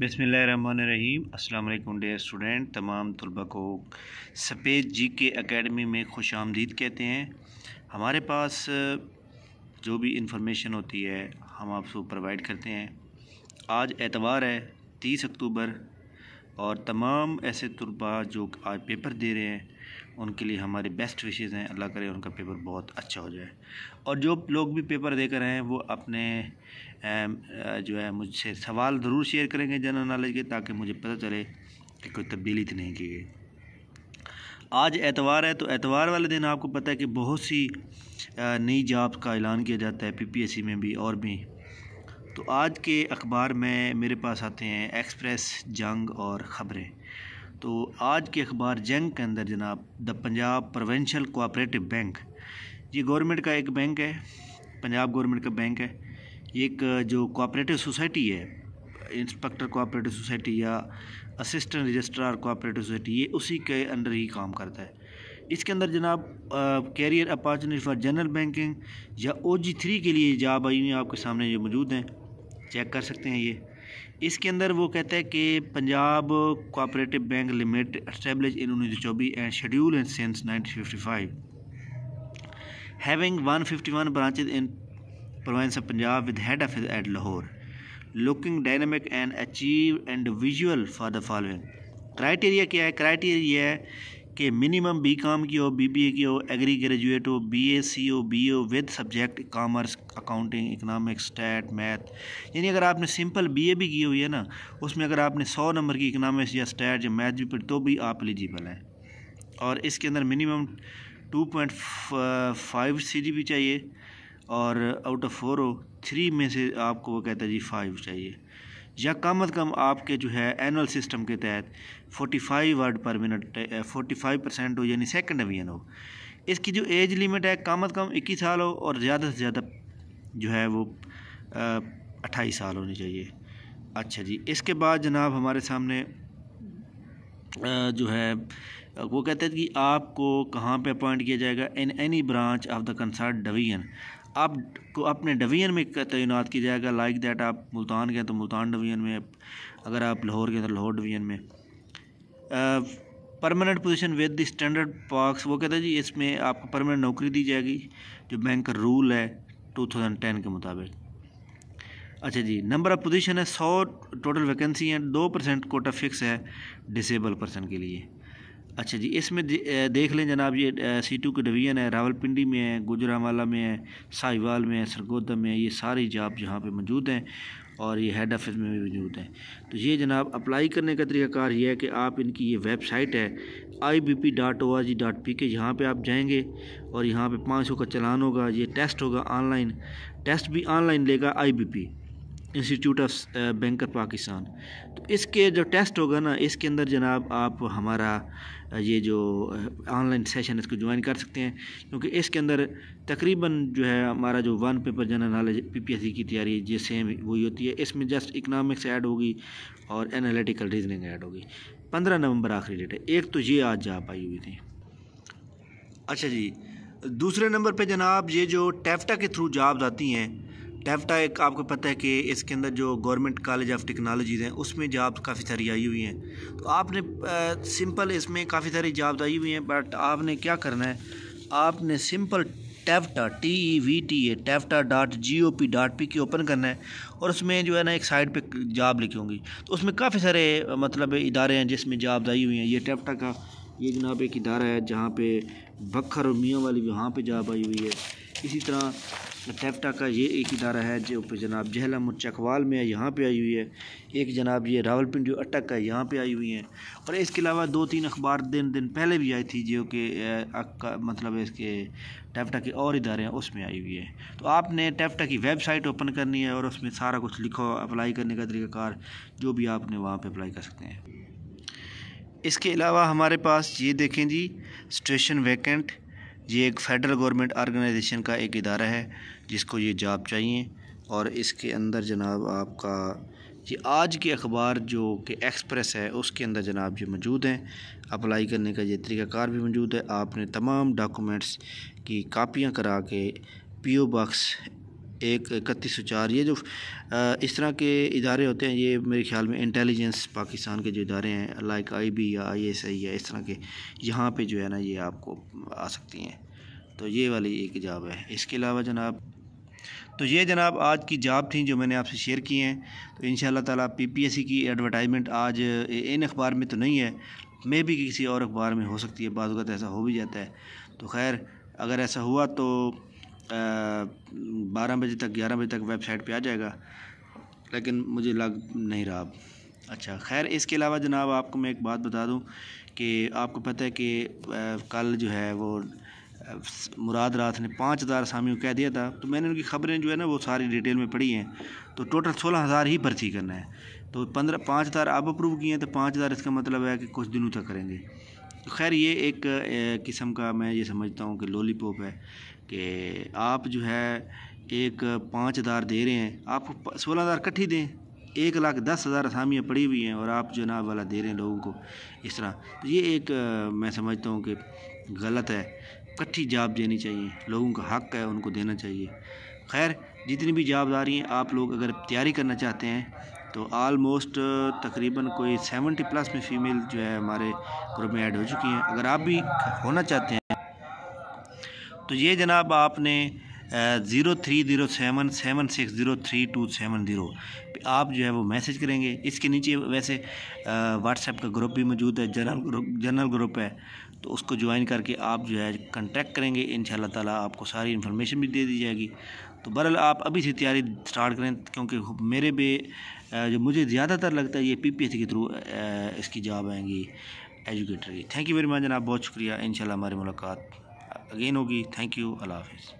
बसमीम अल्लाम dear student तमाम तलबा को सफ़ेद जी के अकेडमी में खुश आमदीद कहते हैं हमारे पास जो भी इंफॉर्मेशन होती है हम आपको प्रोवाइड करते हैं आज एतवार है तीस अक्टूबर और तमाम ऐसे तलबा जो आज पेपर दे रहे हैं उनके लिए हमारे बेस्ट विशेज़ हैं अल्लाह करे उनका पेपर बहुत अच्छा हो जाए और जो लोग भी पेपर देकर आए हैं वो अपने जो है मुझसे सवाल ज़रूर शेयर करेंगे जनरल नॉलेज के ताकि मुझे पता चले कि कोई तब्दीली तो नहीं की गई आज एतवार है तो एतवार वाले दिन आपको पता है कि बहुत सी नई जॉब्स का ऐलान किया जाता है पीपीएससी में भी और भी तो आज के अखबार में मेरे पास आते हैं एक्सप्रेस जंग और ख़बरें तो आज के अखबार जंग के अंदर जनाब the Punjab provincial cooperative bank ये गवर्नमेंट का एक बैंक है पंजाब गवर्नमेंट का बैंक है एक जो कोऑपरेटिव सोसाइटी है इंस्पेक्टर कोऑपरेटिव सोसाइटी या असिस्टेंट रजिस्ट्रार कोऑपरेटिव सोसाइटी ये उसी के अंडर ही काम करता है इसके अंदर जनाब career opportunity for general banking या ओ जी थ्री के लिए जॉब आई हुई आपके सामने ये मौजूद हैं चेक कर सकते हैं ये इसके अंदर वो कहता है कि Punjab cooperative bank limited established in उन्नीस सौ चौबीस and scheduled and since nineteen fifty five having one fifty one branches in province of Punjab with head office at Lahore looking dynamic and achieve and visual for the following criteria क्या है criteria है कि minimum B काम की हो B B A की हो agri graduate हो बी ए सी हो बी ए हो with subject commerce accounting economics stat math यानी अगर आपने सिंपल बी ए भी की हुई है ना उसमें अगर आपने सौ नंबर की इकनॉमिक्स या स्टैट या मैथ भी पढ़ी तो भी आप एलिजिबल हैं और इसके अंदर minimum two point five C G भी चाहिए और आउट ऑफ फोर हो थ्री में से आपको वो कहता है जी फाइव चाहिए या कम अज़ कम आपके जो है एनअल सिस्टम के तहत 45 वर्ड पर मिनट 45 परसेंट हो यानी सेकंड डिवीजन हो इसकी जो एज लिमिट है कम अज़ कम इक्कीस साल हो और ज़्यादा से ज़्यादा जो है वो अट्ठाईस साल होनी चाहिए अच्छा जी इसके बाद जनाब हमारे सामने जो है वो कहते हैं कि आपको कहाँ पे अपॉइंट किया जाएगा in any branch of the concerned division को अपने डिवीजन में तैनात की जाएगा लाइक दैट आप मुल्तान के तो मुल्तान डिवीजन में अगर आप लाहौर के हैं तो लाहौर डिवीजन में permanent position with the standard perks वो कहता है जी इसमें आपको परमानेंट नौकरी दी जाएगी जो बैंक का रूल है 2010 के मुताबिक अच्छा जी नंबर ऑफ पोजीशन है सौ टोटल वैकेंसी हैं दो परसेंट कोटा फिक्स है डिसेबल पर्सन के लिए अच्छा जी इसमें दे, देख लें जनाब ये सी टू के डिवीज़न है रावलपिंडी में है गुजरावाला में है साहिवाल में है सरगोदा में है ये सारी जॉब यहाँ पे मौजूद हैं और ये हेड ऑफिस में भी मौजूद हैं तो ये जनाब अप्लाई करने का तरीक़ाकार ये है कि आप इनकी ये वेबसाइट है I B P dot O R G dot P K यहाँ पर आप जाएंगे और यहाँ पर पाँच सौ का चलान होगा ये टेस्ट होगा ऑनलाइन टेस्ट भी ऑनलाइन लेगा I B P institute of banker Pakistan तो इसके जो टेस्ट होगा ना इसके अंदर जनाब आप हमारा uh, ये जो ऑनलाइन uh, सेशन इसको ज्वाइन कर सकते हैं क्योंकि इसके अंदर तकरीबन जो है हमारा जो one paper general knowledge PPSC की तैयारी जो सेम वही होती है इसमें जस्ट इकनॉमिक्स ऐड होगी और एनालिटिकल रीजनिंग ऐड होगी पंद्रह नवंबर आखिरी डेट है एक तो ये आज जा आई हुई थी अच्छा जी दूसरे नंबर पर जनाब ये जो टैफ्टा e के थ्रू जॉब आती हैं डेफ्टा एक आपको पता है कि इसके अंदर जो गवर्नमेंट कॉलेज ऑफ टेक्नोलॉजीज़ हैं उसमें जॉब काफ़ी सारी आई हुई हैं तो आपने आ, सिंपल इसमें काफ़ी सारी जॉब आई हुई हैं बट आपने क्या करना है आपने सिंपल टेफ्टा T E e V T A टेफ्टा dot G O P dot P K open करना है और उसमें जो है ना एक साइड पे जॉब लिखी होंगी तो उसमें काफ़ी सारे मतलब इदारे हैं जिसमें जॉब आई हुई हैं ये टेफ्टा का ये जनाब एक इदारा है जहाँ पे बखर और मियाँ वाली वहाँ पे जॉब आई हुई है इसी तरह लथेफ्टा तो का ये एक इदारा है जो जनाब जहलम और चकवाल में है यहाँ पर आई हुई है एक जनाब ये रावलपिंडी अटक है यहाँ पर आई हुई है और इसके अलावा दो तीन अखबार दिन दिन पहले भी आई थी जो कि मतलब इसके टैपटा के और इदारे हैं उसमें आई हुई है तो आपने टैपटा की वेबसाइट ओपन करनी है और उसमें सारा कुछ लिखो अप्लाई करने का तरीक़ाकार जो भी आपने वहाँ पर अप्लाई कर सकते हैं इसके अलावा हमारे पास ये देखें जी स्टेशन वैकेंट ये एक फेडरल गवर्नमेंट आर्गेनाइजेशन का एक इदारा है जिसको ये जॉब चाहिए और इसके अंदर जनाब आपका ये आज के अखबार जो कि एक्सप्रेस है उसके अंदर जनाब ये मौजूद हैं अप्लाई करने का ये तरीक़ाकार भी मौजूद है आपने तमाम डॉक्यूमेंट्स की कापियाँ करा के पी ओ बॉक्स एक इकतीस सौ चार ये जो इस तरह के इदारे होते हैं ये मेरे ख्याल में इंटेलिजेंस पाकिस्तान के जो इदारे हैं लाइक आई बी या आई एस आई या इस तरह के यहाँ पे जो है ना ये आपको आ सकती हैं तो ये वाली एक जॉब है इसके अलावा जनाब तो ये जनाब आज की जॉब थी जो मैंने आपसे शेयर की हैं तो इन ताला पीपीएससी की एडवर्टाइजमेंट आज इन अखबार में तो नहीं है मे भी किसी और अखबार में हो सकती है बात ऐसा हो भी जाता है तो खैर अगर ऐसा हुआ तो बारह बजे तक ग्यारह बजे तक वेबसाइट पे आ जाएगा लेकिन मुझे लग नहीं रहा अब अच्छा खैर इसके अलावा जनाब आपको मैं एक बात बता दूं कि आपको पता है कि कल जो है वो मुराद रात ने पाँच हज़ार सामियों कह दिया था तो मैंने उनकी खबरें जो है ना वो सारी डिटेल में पढ़ी हैं तो टोटल सोलह हज़ार ही भर्ती करना है तो पंद्रह पाँच हज़ार अब अप्रूव किए हैं तो पाँच हज़ार इसका मतलब है कि कुछ दिनों तक करेंगे तो खैर ये एक किस्म का मैं ये समझता हूँ कि लोली है कि आप जो है एक पाँच हज़ार दे रहे हैं आप सोलह हज़ार इकट्ठी दें एक लाख दस हज़ार असामियाँ पड़ी हुई हैं और आप जनाब वाला दे रहे हैं लोगों को इस तरह तो ये एक मैं समझता हूँ कि गलत है इकट्ठी जाब देनी चाहिए लोगों का हक है उनको देना चाहिए खैर जितनी भी जाब आ रही हैं आप लोग अगर तैयारी करना चाहते हैं तो आलमोस्ट तकरीबन कोई सेवेंटी प्लस में फ़ीमेल जो है हमारे ग्रुप में ऐड हो चुकी हैं अगर आप भी होना चाहते हैं तो ये जनाब आपने zero three zero seven seven six zero three two seven zero आप जो है वो मैसेज करेंगे इसके नीचे वैसे व्हाट्सएप का ग्रुप भी मौजूद है जनरल ग्रुप जनरल ग्रुप है तो उसको ज्वाइन करके आप जो है कंटेक्ट करेंगे इन ताला आपको सारी इन्फॉर्मेशन भी दे दी जाएगी तो बहरल आप अभी से तैयारी स्टार्ट करें क्योंकि मेरे पे जो मुझे ज़्यादातर लगता है ये पी पी एस के थ्रू इसकी जॉब आएंगी एजुकेटर की थैंक यू वेरी मच जनाब बहुत शुक्रिया इन हमारी मुलाकात अगेन होगी थैंक यू अल्लाह हाफिज़